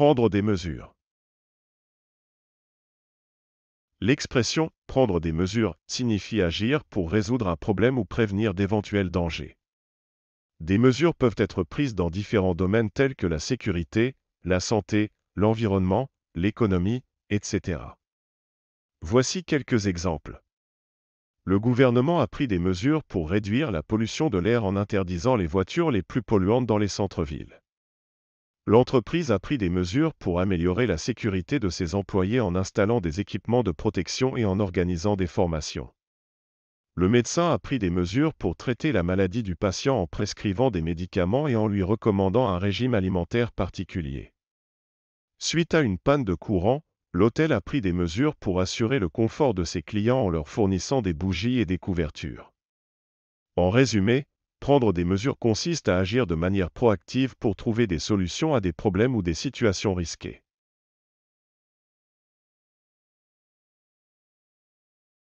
Prendre des mesures. L'expression prendre des mesures signifie agir pour résoudre un problème ou prévenir d'éventuels dangers. Des mesures peuvent être prises dans différents domaines tels que la sécurité, la santé, l'environnement, l'économie, etc. Voici quelques exemples. Le gouvernement a pris des mesures pour réduire la pollution de l'air en interdisant les voitures les plus polluantes dans les centres-villes. L'entreprise a pris des mesures pour améliorer la sécurité de ses employés en installant des équipements de protection et en organisant des formations. Le médecin a pris des mesures pour traiter la maladie du patient en prescrivant des médicaments et en lui recommandant un régime alimentaire particulier. Suite à une panne de courant, l'hôtel a pris des mesures pour assurer le confort de ses clients en leur fournissant des bougies et des couvertures. En résumé, Prendre des mesures consiste à agir de manière proactive pour trouver des solutions à des problèmes ou des situations risquées.